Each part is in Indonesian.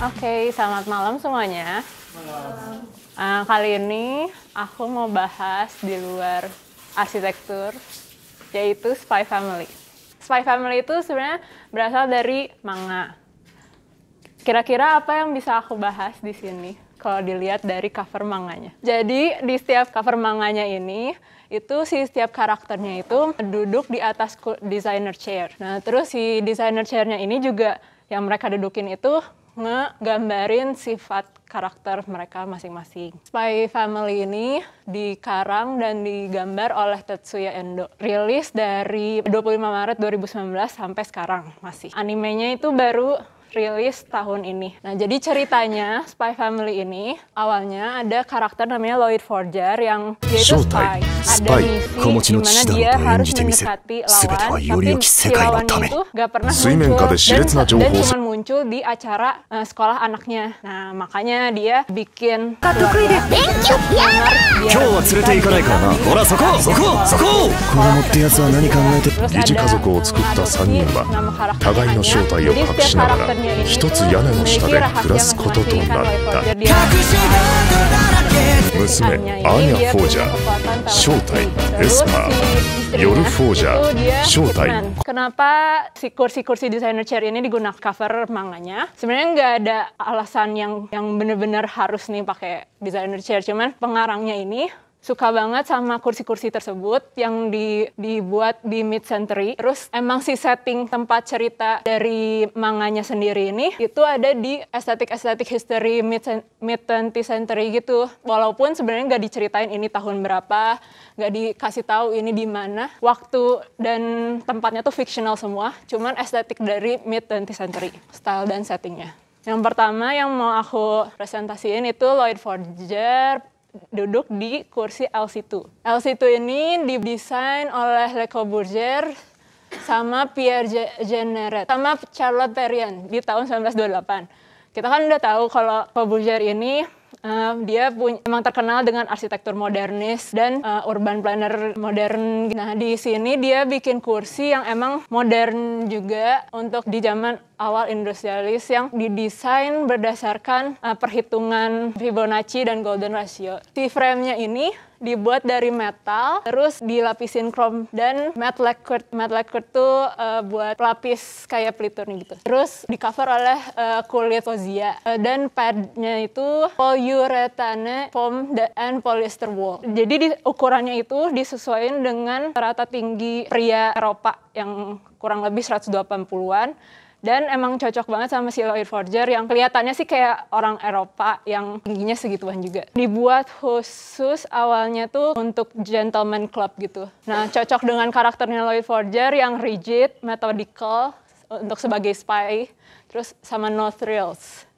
Oke, okay, selamat malam semuanya. Malam. Uh, kali ini aku mau bahas di luar arsitektur, yaitu Spy Family. Spy Family itu sebenarnya berasal dari manga. Kira-kira apa yang bisa aku bahas di sini kalau dilihat dari cover manganya? Jadi di setiap cover manganya ini itu si setiap karakternya itu duduk di atas designer chair. Nah terus si designer chairnya ini juga yang mereka dudukin itu ngegambarin sifat karakter mereka masing-masing. Spy Family ini dikarang dan digambar oleh Tetsuya Endo. Rilis dari 25 Maret 2019 sampai sekarang masih. Animenya itu baru rilis tahun ini. Nah, jadi ceritanya Spy Family ini awalnya ada karakter namanya Lloyd Forger yang dia itu spy. Ada misi di mana dia harus mendekati lawan, tapi si lawan itu gak pernah muncul dan, dan cuma muncul di acara uh, sekolah anaknya. Nah, makanya dia bikin kartu keluarga. Terus ada uh, nama karakternya. Jadi setiap karakter 一つ屋根の下で暮らすこととなった娘アーニャ・フォージャー正体エスパー夜フォージャー正体 Kenapa si kursi-kursi desainer chair ini digunakan cover manganya? Sebenarnya nggak ada alasan yang yang benar-benar harus nih pakai desainer chair, cuman pengarangnya ini suka banget sama kursi-kursi tersebut yang di, dibuat di mid century. Terus emang si setting tempat cerita dari manganya sendiri ini itu ada di estetik-estetik history mid, mid 20 century gitu. Walaupun sebenarnya nggak diceritain ini tahun berapa, nggak dikasih tahu ini di mana, waktu dan tempatnya tuh fictional semua. Cuman estetik dari mid 20 century, style dan settingnya. Yang pertama yang mau aku presentasiin itu Lloyd Forger, duduk di kursi L situ. L situ ini didesain oleh Le Corbusier sama Pierre Jeanneret sama Charlotte Perriand di tahun 1928. Kita kan udah tahu kalau Corbusier ini Uh, dia punya, emang terkenal dengan arsitektur modernis dan uh, urban planner modern. Nah di sini dia bikin kursi yang emang modern juga untuk di zaman awal industrialis yang didesain berdasarkan uh, perhitungan Fibonacci dan Golden Ratio. Si framenya ini dibuat dari metal, terus dilapisin chrome dan matte lacquer. Matte lacquer tuh uh, buat pelapis kayak pelitur nih gitu. Terus di cover oleh uh, kulit uh, dan padnya itu polyurethane foam and polyester wool. Jadi di, ukurannya itu disesuaikan dengan rata tinggi pria Eropa yang kurang lebih 180-an dan emang cocok banget sama si Lloyd Forger yang kelihatannya sih kayak orang Eropa yang tingginya segituan juga. Dibuat khusus awalnya tuh untuk gentleman club gitu. Nah, cocok dengan karakternya Lloyd Forger yang rigid, methodical untuk sebagai spy, terus sama no thrills.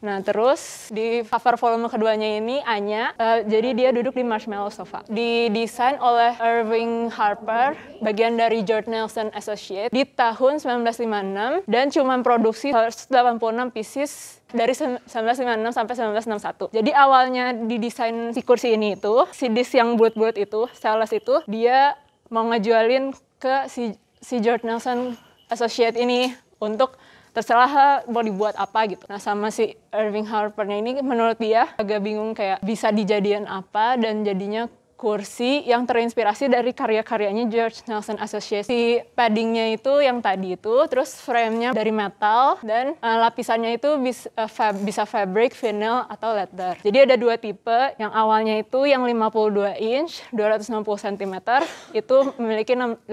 Nah terus di cover volume keduanya ini Anya, uh, jadi dia duduk di marshmallow sofa. Didesain oleh Irving Harper, bagian dari George Nelson Associates di tahun 1956 dan cuma produksi 186 pieces dari 1956 sampai 1961. Jadi awalnya didesain si kursi ini itu, si disk yang bulat-bulat itu, sales itu, dia mau ngejualin ke si, si George Nelson Associate ini untuk terserah mau dibuat apa gitu. Nah sama si Irving Harpernya ini menurut dia agak bingung kayak bisa dijadian apa dan jadinya kursi yang terinspirasi dari karya-karyanya George Nelson Associates. Si paddingnya itu yang tadi itu, terus frame nya dari metal dan uh, lapisannya itu bis, uh, fab, bisa fabric, vinyl atau leather. Jadi ada dua tipe, yang awalnya itu yang 52 inch, 260 cm, itu memiliki 18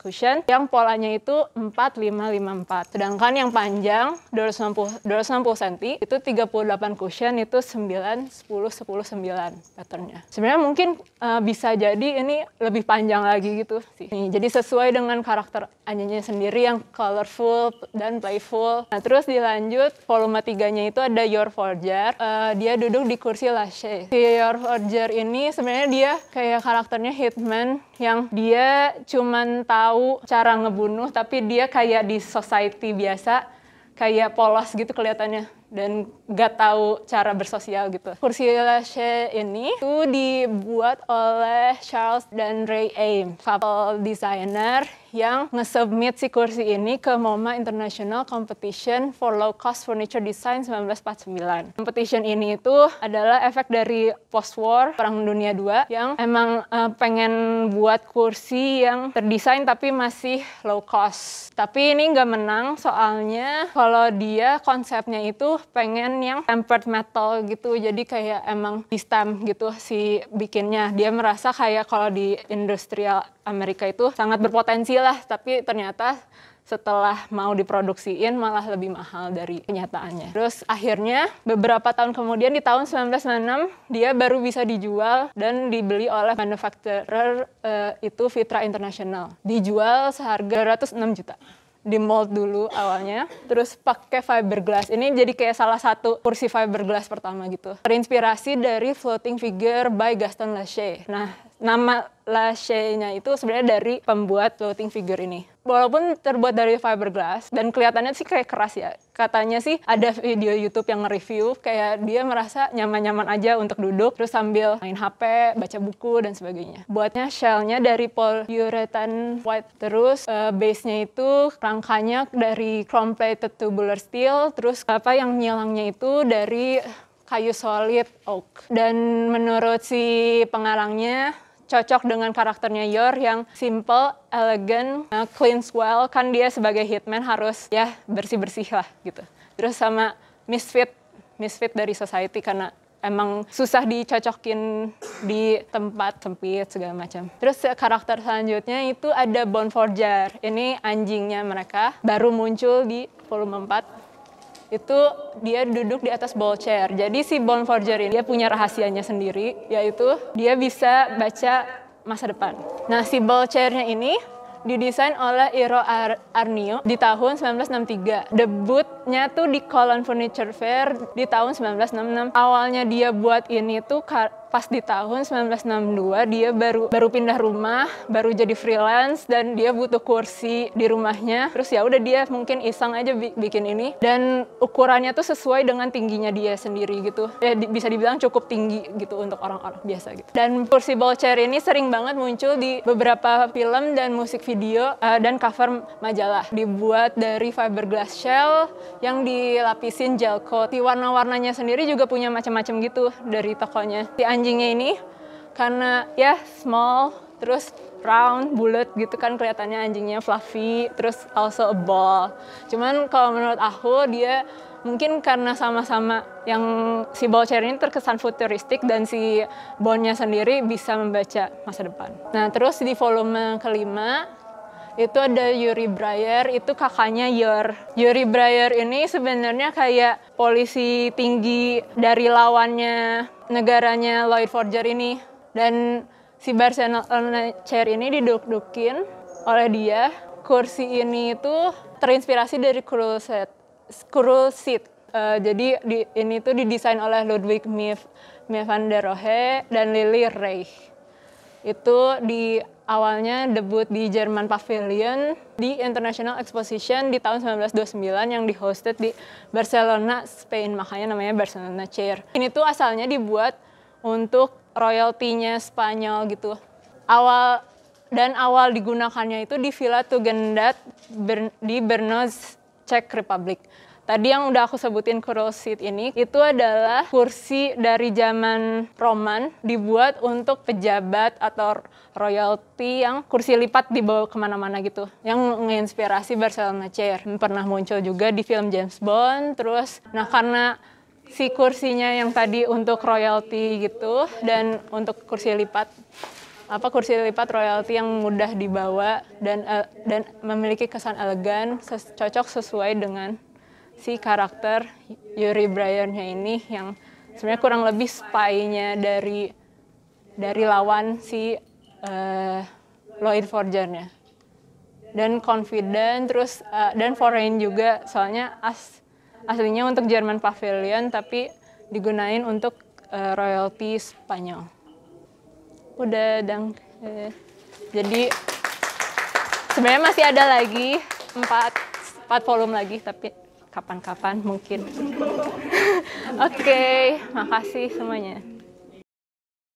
cushion, yang polanya itu 4554. Sedangkan yang panjang 260 260 cm itu 38 cushion itu 9 10 10 9 patternnya. Sebenarnya mungkin eh, uh, bisa jadi ini lebih panjang lagi gitu sih. Nih, jadi sesuai dengan karakter anjingnya sendiri yang colorful dan playful. Nah terus dilanjut volume tiganya itu ada Your Forger. Uh, dia duduk di kursi lache. Si Your Forger ini sebenarnya dia kayak karakternya hitman yang dia cuman tahu cara ngebunuh tapi dia kayak di society biasa kayak polos gitu kelihatannya dan gak tahu cara bersosial gitu. Kursi Lache ini itu dibuat oleh Charles dan Ray Aim, couple designer yang nge-submit si kursi ini ke MoMA International Competition for Low Cost Furniture Design 1949. Competition ini itu adalah efek dari post-war Perang Dunia II yang emang uh, pengen buat kursi yang terdesain tapi masih low cost. Tapi ini nggak menang soalnya kalau dia konsepnya itu tuh pengen yang tempered metal gitu. Jadi kayak emang di stem gitu si bikinnya. Dia merasa kayak kalau di industrial Amerika itu sangat berpotensi lah. Tapi ternyata setelah mau diproduksiin malah lebih mahal dari kenyataannya. Terus akhirnya beberapa tahun kemudian di tahun 1996 dia baru bisa dijual dan dibeli oleh manufacturer uh, eh, itu Fitra International. Dijual seharga 206 juta di mold dulu awalnya, terus pakai fiberglass. Ini jadi kayak salah satu kursi fiberglass pertama gitu. Terinspirasi dari floating figure by Gaston Lachey. Nah, nama Lachey-nya itu sebenarnya dari pembuat floating figure ini walaupun terbuat dari fiberglass dan kelihatannya sih kayak keras ya. Katanya sih ada video YouTube yang nge-review kayak dia merasa nyaman-nyaman aja untuk duduk terus sambil main HP, baca buku dan sebagainya. Buatnya shellnya dari polyurethane white terus uh, base-nya itu rangkanya dari chrome plated tubular steel terus apa yang nyilangnya itu dari kayu solid oak. Dan menurut si pengarangnya cocok dengan karakternya Yor yang simple, elegan, uh, clean well. Kan dia sebagai hitman harus ya bersih-bersih lah gitu. Terus sama misfit, misfit dari society karena emang susah dicocokin di tempat sempit segala macam. Terus karakter selanjutnya itu ada Bone Forger. Ini anjingnya mereka baru muncul di volume 4 itu dia duduk di atas ball chair. Jadi si ball forger ini dia punya rahasianya sendiri, yaitu dia bisa baca masa depan. Nah, si ball chairnya ini didesain oleh Iro Ar Arnio di tahun 1963. Debutnya tuh di Colon Furniture Fair di tahun 1966. Awalnya dia buat ini tuh pas di tahun 1962 dia baru baru pindah rumah, baru jadi freelance dan dia butuh kursi di rumahnya. Terus ya udah dia mungkin iseng aja bikin ini dan ukurannya tuh sesuai dengan tingginya dia sendiri gitu. Ya di, bisa dibilang cukup tinggi gitu untuk orang-orang biasa gitu. Dan kursi ball chair ini sering banget muncul di beberapa film dan musik video uh, dan cover majalah. Dibuat dari fiberglass shell yang dilapisin gel coat. Di warna-warnanya sendiri juga punya macam-macam gitu dari tokonya. Si anjingnya ini karena ya small terus round bulat gitu kan kelihatannya anjingnya fluffy terus also a ball cuman kalau menurut aku dia mungkin karena sama-sama yang si Bolcher ini terkesan futuristik dan si bonnya sendiri bisa membaca masa depan. Nah terus di volume kelima itu ada Yuri Breyer itu kakaknya Yor Yuri Breyer ini sebenarnya kayak polisi tinggi dari lawannya negaranya Lloyd Forger ini dan si Barcelona Chair ini diduk-dukin oleh dia kursi ini itu terinspirasi dari Crusade Crusade Uh, jadi di, ini tuh didesain oleh Ludwig Mif, Mief van der Rohe dan Lily Reich itu di awalnya debut di Jerman Pavilion di International Exposition di tahun 1929 yang dihosted di Barcelona, Spain. Makanya namanya Barcelona Chair. Ini tuh asalnya dibuat untuk royaltinya Spanyol gitu. Awal dan awal digunakannya itu di Villa Tugendat di Bernos, Czech Republic. Tadi yang udah aku sebutin curl seat ini itu adalah kursi dari zaman Roman dibuat untuk pejabat atau royalty yang kursi lipat dibawa kemana-mana gitu. Yang menginspirasi Barcelona Chair. Pernah muncul juga di film James Bond. Terus, nah karena si kursinya yang tadi untuk royalty gitu dan untuk kursi lipat apa kursi lipat royalty yang mudah dibawa dan uh, dan memiliki kesan elegan ses cocok sesuai dengan si karakter Yuri Bryan-nya ini yang sebenarnya kurang lebih spy-nya dari dari lawan si uh, eh, Lloyd forger nya Dan confident terus uh, dan foreign juga soalnya as aslinya untuk Jerman Pavilion tapi digunain untuk uh, eh, royalty Spanyol. Udah dan jadi sebenarnya masih ada lagi empat empat volume lagi tapi kapan-kapan mungkin. Oke, okay, makasih semuanya.